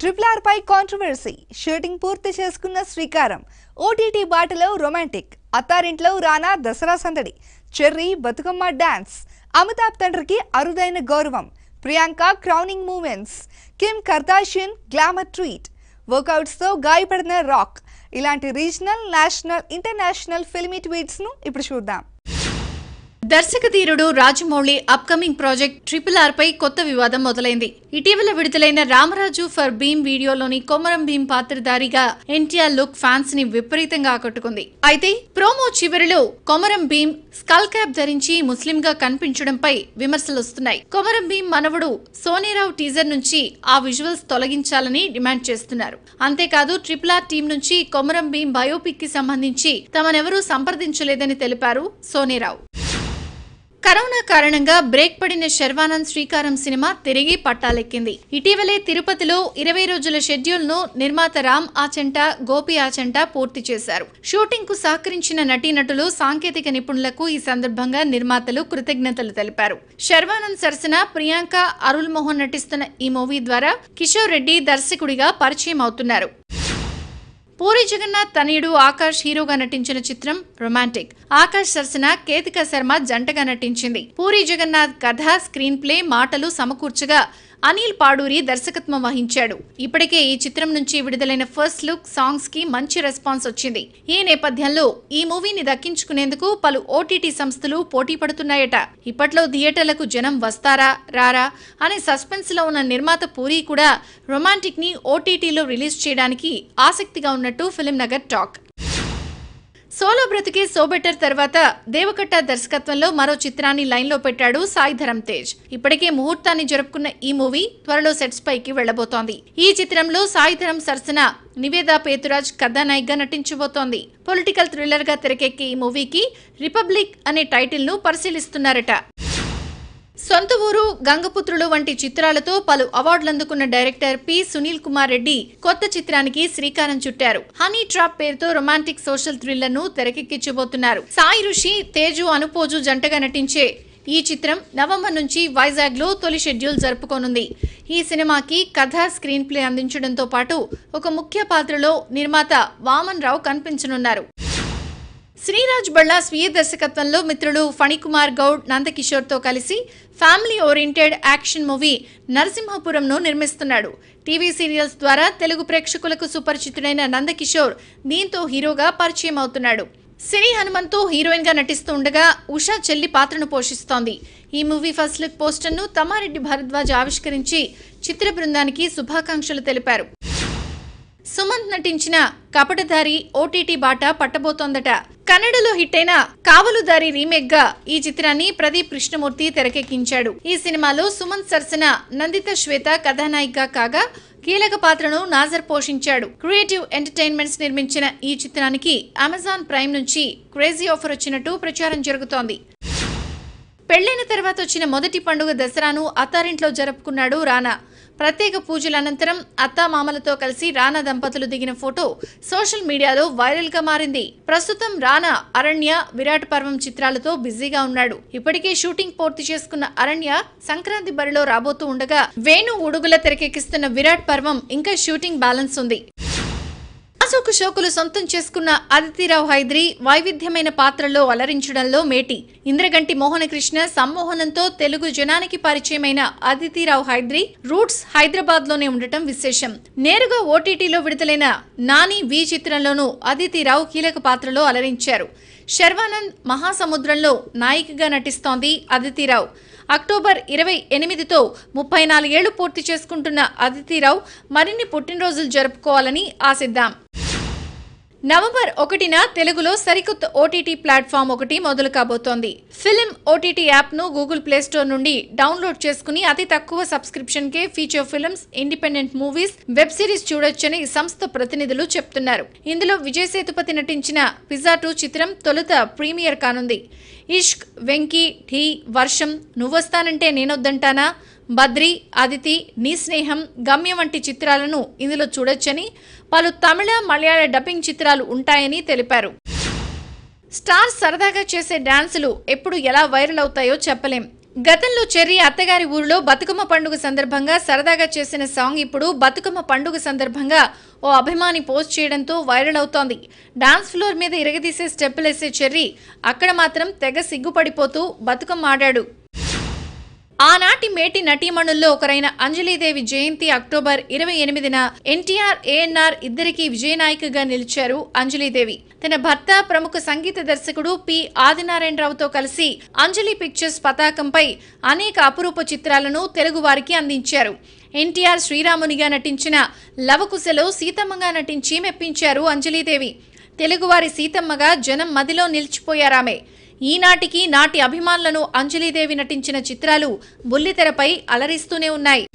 triple R పై controversy shooting పూర్తి చేసుకున్న శ్రీకారం ఓటీటీ బాటలో రొమాంటిక్ అత్తారింట్లో రానా దసరా సందడి చెర్రీ బతుకమ్మ డాన్స్ అమితాబ్ తండ్రికి అరుదైన గౌరవం Priyanka crowning moments Kim Kardashian glamour treat వర్కౌట్స్తో గాయపడిన రాక్ ఇలాంటి రీజనల్ నేషనల్ ఇంటర్నేషనల్ ఫిల్మీ ట్వీట్స్ను ఇప్పుడు చూద్దాం దర్శకధీరుడు Rajamouli upcoming project triple R పై కొత్త వివాదం మొదలైంది ఇటీవల విడుదలైన రామరాజు ఫర్ భీమ్ వీడియోలోని కొమరం భీమ్ పాత్రధారిగా ఎన్టీఆర్ లుక్ ఫ్యాన్స్ ని విపరీతంగా ఆకట్టుకుంది అయితే ప్రోమో చివరిలో కొమరం భీం స్కల్ క్యాప్ ధరించి ముస్లిం గా కనిపించడంపై విమర్శలు వస్తున్నాయి కొమరం భీం మనవడు సోనీరావు టీజర్ నుంచి ఆ విజువల్స్ తొలగించాలని డిమాండ్ చేస్తున్నారు అంతేకాదు ట్రిపుల్ ఆర్ టీం నుంచి కొమరం భీం బయోపిక్ కి సంబంధించి తమనెవరూ సంప్రదించలేదని తెలిపారు సోనీరావు కరోనా కారణంగా బ్రేక్ పడిన శర్వానంద్ శ్రీకారం సినిమా తిరిగి పట్టాలెక్కింది ఇటీవలే తిరుపతిలో ఇరవై రోజుల షెడ్యూల్ ను నిర్మాత రామ్ ఆచంట గోపి ఆచంట పూర్తి చేశారు షూటింగ్ కు సహకరించిన నటీనటులు సాంకేతిక నిపుణులకు ఈ సందర్భంగా నిర్మాతలు కృతజ్ఞతలు తెలిపారు శర్వానంద్ సరసన ప్రియాంక అరుల్ మోహన్ నటిస్తున్న ఈ మూవీ ద్వారా కిషోర్ రెడ్డి దర్శకుడిగా పరిచయం అవుతున్నారు పూరి జగన్నాథ్ తనయుడు ఆకాష్ హీరోగా నటించిన చిత్రం రొమాంటిక్ ఆకాష్ సరసన కేతిక శర్మ జంటగా నటించింది పూరి జగన్నాథ్ కథ స్క్రీన్ ప్లే మాటలు సమకూర్చగా అనిల్ పాడూరి దర్శకత్వం వహించాడు ఇప్పటికే ఈ చిత్రం నుంచి విడుదలైన ఫస్ట్ లుక్ సాంగ్స్ కి మంచి రెస్పాన్స్ వచ్చింది ఈ నేపథ్యంలో ఈ మూవీని దక్కించుకునేందుకు పలు ఓటీటీ సంస్థలు పోటీ పడుతున్నాయట ఇప్పట్లో థియేటర్లకు జనం వస్తారా రారా అనే సస్పెన్స్ లో ఉన్న నిర్మాత పూరి కూడా రొమాంటిక్ ని ఓటీటీలో రిలీజ్ చేయడానికి ఆసక్తిగా ఉన్నట్టు ఫిలిం నగర్ టాక్ సోలో బ్రతికి బెటర్ తర్వాత దేవకట్ట దర్శకత్వంలో మరో చిత్రాన్ని లైన్లో పెట్టాడు సాయి ధరమ్ తేజ్ ఇప్పటికే ముహూర్తాన్ని జరుపుకున్న ఈ మూవీ త్వరలో సెట్స్ పైకి వెళ్లబోతోంది ఈ చిత్రంలో సాయి ధరమ్ సరసన నివేదా పేతురాజ్ కథానాయికగా నటించబోతోంది పొలిటికల్ థ్రిల్లర్ గా తెరకెక్కే ఈ మూవీకి రిపబ్లిక్ అనే టైటిల్ ను పరిశీలిస్తున్నారట సొంత ఊరు గంగపుత్రులు వంటి చిత్రాలతో పలు అవార్డులు అందుకున్న డైరెక్టర్ పి సునీల్ కుమార్ రెడ్డి కొత్త చిత్రానికి శ్రీకారం చుట్టారు హనీ ట్రాప్ పేరుతో రొమాంటిక్ సోషల్ థ్రిల్లర్ ను తెరకెక్కించబోతున్నారు సాయి ఋషి తేజు అనుపోజు జంటగా నటించే ఈ చిత్రం నవంబర్ నుంచి వైజాగ్ లో తొలి షెడ్యూల్ జరుపుకోనుంది ఈ సినిమాకి కథ స్క్రీన్ ప్లే అందించడంతో పాటు ఒక ముఖ్య పాత్రలో నిర్మాత వామన్ రావు కనిపించనున్నారు శ్రీరాజ్ బళ్ళ స్వీయ దర్శకత్వంలో మిత్రులు ఫణికుమార్ గౌడ్ నందకిషోర్తో కలిసి ఫ్యామిలీ ఓరియంటెడ్ యాక్షన్ మూవీ నరసింహపురంను నిర్మిస్తున్నాడు టీవీ సీరియల్స్ ద్వారా తెలుగు ప్రేక్షకులకు సుపరిచితుడైన నందకిషోర్ దీంతో హీరోగా పరిచయం అవుతున్నాడు సినీ హనుమంతో హీరోయిన్గా నటిస్తూ ఉండగా ఉషా చెల్లి పాత్రను పోషిస్తోంది ఈ మూవీ ఫస్ట్ లుక్ పోస్టర్ను తమారెడ్డి భరద్వాజ్ ఆవిష్కరించి చిత్ర బృందానికి శుభాకాంక్షలు తెలిపారు సుమంత్ నటించిన కపటధారి ఓటీటీ బాట పట్టబోతోందట కన్నడలో హిట్ అయిన కావలుదారి రీమేక్ గా ఈ చిత్రాన్ని ప్రదీప్ కృష్ణమూర్తి తెరకెక్కించాడు ఈ సినిమాలో సుమన్ సరసన నందిత శ్వేత కథానాయిక కాగా కీలక పాత్రను నాజర్ పోషించాడు క్రియేటివ్ ఎంటర్టైన్మెంట్స్ నిర్మించిన ఈ చిత్రానికి అమెజాన్ ప్రైమ్ నుంచి క్రేజీ ఆఫర్ వచ్చినట్టు ప్రచారం జరుగుతోంది పెళ్లైన తర్వాత వచ్చిన మొదటి పండుగ దసరాను అత్తారింట్లో జరుపుకున్నాడు రానా ప్రత్యేక పూజల అనంతరం అత్తామామలతో కలిసి రానా దంపతులు దిగిన ఫోటో సోషల్ మీడియాలో వైరల్ గా మారింది ప్రస్తుతం రానా అరణ్య విరాట్ పర్వం చిత్రాలతో బిజీగా ఉన్నాడు ఇప్పటికే షూటింగ్ పూర్తి చేసుకున్న అరణ్య సంక్రాంతి బరిలో రాబోతూ ఉండగా వేణు ఉడుగుల తెరకెక్కిస్తున్న విరాట్ పర్వం ఇంకా షూటింగ్ బ్యాలెన్స్ ఉంది అశోక్ షోకులు సొంతం చేసుకున్న అదితిరావు హైద్రి వైవిధ్యమైన పాత్రల్లో అలరించడంలో మేటి ఇంద్రగంటి మోహనకృష్ణ సమ్మోహనంతో తెలుగు జనానికి పరిచయమైన అదితిరావు హైద్రి రూట్స్ హైదరాబాద్ లోనే ఉండటం విశేషం నేరుగా ఓటీటీలో విడుదలైన నాని వి చిత్రంలోనూ అదితిరావు కీలక పాత్రలో అలరించారు శర్వానంద్ మహాసముద్రంలో నాయికగా నటిస్తోంది అదితిరావు అక్టోబర్ ఇరవై ఎనిమిదితో ముప్పై నాలుగేళ్లు పూర్తి చేసుకుంటున్న అదితిరావు మరిన్ని పుట్టినరోజులు జరుపుకోవాలని ఆశిద్దాం నవంబర్ ఒకటిన తెలుగులో సరికొత్త ఓటీటీ ప్లాట్ఫామ్ ఒకటి మొదలు కాబోతోంది ఫిలిం ఓటీటీ యాప్ను గూగుల్ ప్లేస్టోర్ నుండి డౌన్లోడ్ చేసుకుని అతి తక్కువ సబ్స్క్రిప్షన్కే feature films independent movies web series చూడొచ్చని సంస్థ ప్రతినిధులు చెప్తున్నారు ఇందులో విజయ్ సేతుపతి నటించిన పిజ్జా టూ చిత్రం తొలుత ప్రీమియర్ కానుంది ఇష్క్ వెంకీ ఢీ వర్షం నువ్వొస్తానంటే నేనొద్దంటానా బద్రి అదితి నీ స్నేహం గమ్యం వంటి చిత్రాలను ఇందులో చూడొచ్చని పలు తమిళ మలయాళ డబ్బింగ్ చిత్రాలు ఉంటాయని తెలిపారు స్టార్ సరదాగా చేసే డాన్సులు ఎప్పుడు ఎలా వైరల్ అవుతాయో చెప్పలేం గతంలో చెర్రీ అత్తగారి ఊరిలో బతుకమ్మ పండుగ సందర్భంగా సరదాగా చేసిన సాంగ్ ఇప్పుడు బతుకమ్మ పండుగ సందర్భంగా ఓ అభిమాని పోస్ట్ చేయడంతో వైరల్ అవుతోంది డాన్స్ ఫ్లోర్ మీద ఇరగదీసే స్టెప్పులేసే చెర్రీ అక్కడ మాత్రం తెగ సిగ్గుపడిపోతూ బతుకమ్మ ఆడాడు ఆనాటి మేటి నటీమణుల్లో ఒకరైన అంజలీదేవి జయంతి అక్టోబర్ ఇరవై ఎనిమిదిన ఎన్టీఆర్ ఏఎన్ఆర్ ఇద్దరికి విజయనాయకగా నిలిచారు అంజలీదేవి తన భర్త ప్రముఖ సంగీత దర్శకుడు పి ఆదినారాయణరావుతో కలిసి అంజలి పిక్చర్స్ పతాకంపై అనేక అపురూప చిత్రాలను తెలుగు వారికి అందించారు ఎన్టీఆర్ శ్రీరామునిగా నటించిన లవకుశలో సీతమ్మగా నటించి మెప్పించారు అంజలీదేవి తెలుగువారి సీతమ్మగా జనం మదిలో నిలిచిపోయారామె ఈనాటికి నాటి అభిమానులను అంజలీదేవి నటించిన చిత్రాలు బుల్లితెరపై అలరిస్తూనే ఉన్నాయి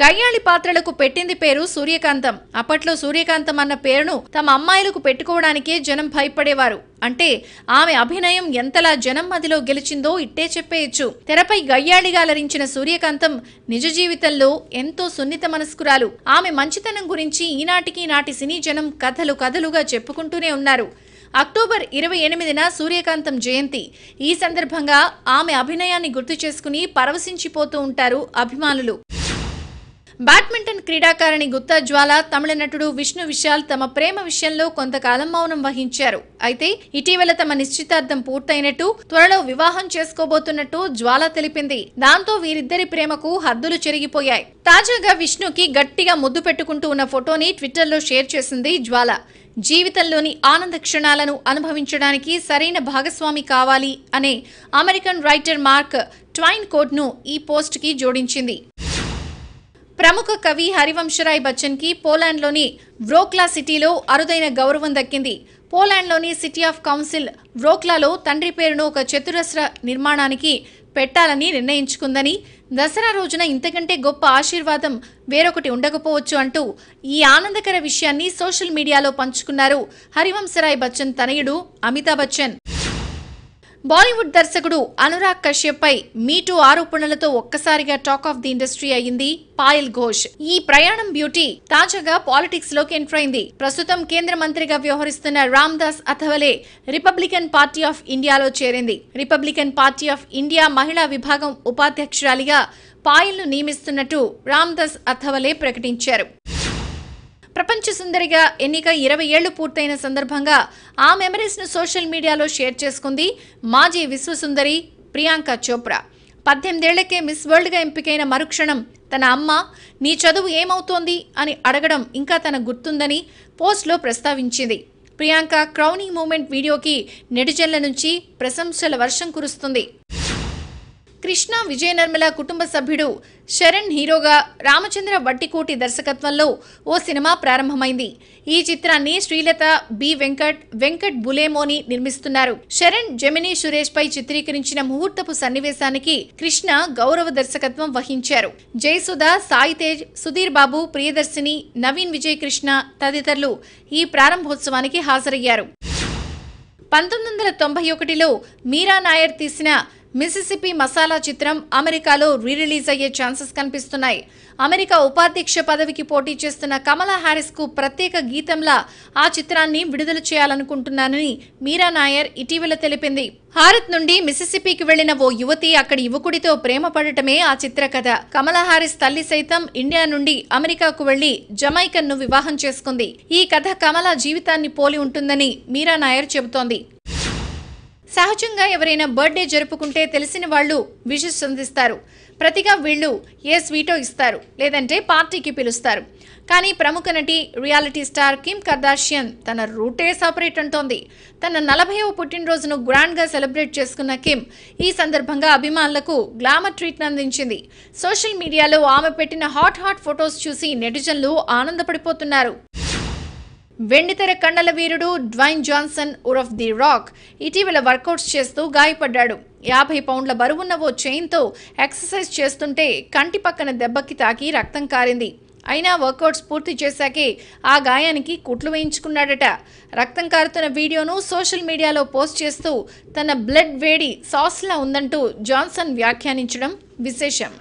గయ్యాళి పాత్రలకు పెట్టింది పేరు సూర్యకాంతం అప్పట్లో సూర్యకాంతం అన్న పేరును తమ అమ్మాయిలకు పెట్టుకోవడానికే జనం భయపడేవారు అంటే ఆమె అభినయం ఎంతలా జనం మదిలో గెలిచిందో ఇట్టే చెప్పేయచ్చు తెరపై గయ్యాళిగా అలరించిన సూర్యకాంతం నిజ జీవితంలో ఎంతో సున్నిత మనస్కురాలు ఆమె మంచితనం గురించి ఈనాటికి నాటి సినీ జనం కథలు కథలుగా చెప్పుకుంటూనే ఉన్నారు అక్టోబర్ ఇరవై ఎనిమిదిన సూర్యకాంతం జయంతి ఈ సందర్భంగా ఆమె అభినయాన్ని గుర్తు చేసుకుని పరవశించిపోతూ ఉంటారు అభిమానులు బ్యాడ్మింటన్ క్రీడాకారిణి గుత్తా జ్వాల తమిళ నటుడు విష్ణు విశాల్ తమ ప్రేమ విషయంలో కొంతకాలం మౌనం వహించారు అయితే ఇటీవల తమ నిశ్చితార్థం పూర్తయినట్టు త్వరలో వివాహం చేసుకోబోతున్నట్టు జ్వాల తెలిపింది దాంతో వీరిద్దరి ప్రేమకు హద్దులు చెరిగిపోయాయి తాజాగా విష్ణుకి గట్టిగా ముద్దు పెట్టుకుంటూ ఉన్న ఫోటోని ట్విట్టర్లో షేర్ చేసింది జ్వాల జీవితంలోని ఆనంద క్షణాలను అనుభవించడానికి సరైన భాగస్వామి కావాలి అనే అమెరికన్ రైటర్ మార్క్ ట్వైన్ కోడ్ను ఈ పోస్ట్కి జోడించింది ప్రముఖ కవి హరివంశరాయ్ బచ్చన్కి పోలాండ్లోని వ్రోక్లా సిటీలో అరుదైన గౌరవం దక్కింది పోలాండ్లోని సిటీ ఆఫ్ కౌన్సిల్ వ్రోక్లాలో తండ్రి పేరును ఒక చతురస్ర నిర్మాణానికి పెట్టాలని నిర్ణయించుకుందని దసరా రోజున ఇంతకంటే గొప్ప ఆశీర్వాదం వేరొకటి ఉండకపోవచ్చు అంటూ ఈ ఆనందకర విషయాన్ని సోషల్ మీడియాలో పంచుకున్నారు హరివంశరాయ్ బచ్చన్ తనయుడు అమితాబ్ బచ్చన్ బాలీవుడ్ దర్శకుడు అనురాగ్ కశ్యప్ పై మీటూ ఆరోపణలతో ఒక్కసారిగా టాక్ ఆఫ్ ది ఇండస్ట్రీ అయింది పాయల్ ఘోష్ ఈ ప్రయాణం బ్యూటీ తాజాగా పాలిటిక్స్ లోకి ఎంటర్ అయింది ప్రస్తుతం కేంద్ర మంత్రిగా వ్యవహరిస్తున్న Ram Das Athawale Republican party of ఇండియాలో చేరింది రిపబ్లికన్ పార్టీ ఆఫ్ ఇండియా మహిళా విభాగం ఉపాధ్యక్షురాలిగా పాయల్ను నియమిస్తున్నట్టు రామ్ దాస్ అథవలే ప్రకటించారు ప్రపంచ సుందరిగా ఎన్నిక ఇరవై ఏళ్లు పూర్తయిన సందర్భంగా ఆ మెమరీస్ను సోషల్ మీడియాలో షేర్ చేసుకుంది మాజీ విశ్వసుందరి ప్రియాంక చోప్రా పద్దెనిమిదేళ్లకే మిస్ వరల్డ్గా ఎంపికైన మరుక్షణం తన అమ్మ నీ చదువు ఏమవుతోంది అని అడగడం ఇంకా తన గుర్తుందని పోస్ట్లో ప్రస్తావించింది ప్రియాంక క్రౌనింగ్ మూమెంట్ వీడియోకి నెడిజన్ల నుంచి ప్రశంసల వర్షం కురుస్తుంది కృష్ణ విజయ నిర్మల కుటుంబ సభ్యుడు శరణ్ హీరోగా రామచంద్ర వట్టికోటి దర్శకత్వంలో ఓ సినిమా ప్రారంభమైంది ఈ చిత్రాన్ని శ్రీలత బి వెంకట్ వెంకట్ బులేమోని నిర్మిస్తున్నారు శరణ్ జమిని సురేష్ పై చిత్రీకరించిన ముహూర్తపు సన్నివేశానికి కృష్ణ గౌరవ దర్శకత్వం వహించారు జయసుధ సాయితేజ్ సుధీర్ బాబు ప్రియదర్శిని నవీన్ విజయ్ కృష్ణ తదితరులు ఈ ప్రారంభోత్సవానికి హాజరయ్యారు పంతొమ్మిది వందల తొంభై ఒకటిలో మీరా నాయర్ తీసిన మిసిసిపి మసాలా చిత్రం అమెరికాలో రీ రిలీజ్ అయ్యే ఛాన్సెస్ కనిపిస్తున్నాయి అమెరికా ఉపాధ్యక్ష పదవికి పోటీ చేస్తున్న కమలా హారిస్కు ప్రత్యేక గీతంలా ఆ చిత్రాన్ని విడుదల చేయాలనుకుంటున్నానని మీరా నాయర్ ఇటీవల తెలిపింది భారత్ నుండి మిసిసిపికి వెళ్లిన ఓ యువతి అక్కడి యువకుడితో ప్రేమ పడటమే ఆ చిత్ర కథ కమలా హారిస్ తల్లి సైతం ఇండియా నుండి అమెరికాకు వెళ్లి జమైకన్ను వివాహం చేసుకుంది ఈ కథ కమలా జీవితాన్ని పోలి ఉంటుందని మీరా నాయర్ చెబుతోంది సహజంగా ఎవరైనా బర్త్డే జరుపుకుంటే తెలిసిన వాళ్ళు విషెస్ అందిస్తారు ప్రతిగా వీళ్ళు ఏ స్వీటో ఇస్తారు లేదంటే పార్టీకి పిలుస్తారు కానీ ప్రముఖ నటి రియాలిటీ స్టార్ కిమ్ కర్దాషియన్ తన రూటే సపరేట్ అంటోంది తన నలభైవ పుట్టినరోజును గ్రాండ్గా సెలబ్రేట్ చేసుకున్న కిమ్ ఈ సందర్భంగా అభిమానులకు గ్లామర్ ట్రీట్ని అందించింది సోషల్ మీడియాలో ఆమె పెట్టిన హాట్ హాట్ ఫొటోస్ చూసి నెటిజన్లు ఆనందపడిపోతున్నారు వెండితెర కండల వీరుడు డ్వైన్ జాన్సన్ ఉరఫ్ ది రాక్ ఇటీవల వర్కౌట్స్ చేస్తూ గాయపడ్డాడు యాభై పౌండ్ల బరువున్న ఓ చైన్తో ఎక్సర్సైజ్ చేస్తుంటే కంటి పక్కన దెబ్బకి తాకి రక్తం కారింది అయినా వర్కౌట్స్ పూర్తి చేశాకే ఆ గాయానికి కుట్లు వేయించుకున్నాడట రక్తం కారుతున్న వీడియోను సోషల్ మీడియాలో పోస్ట్ చేస్తూ తన బ్లడ్ వేడి సాస్లా ఉందంటూ జాన్సన్ వ్యాఖ్యానించడం విశేషం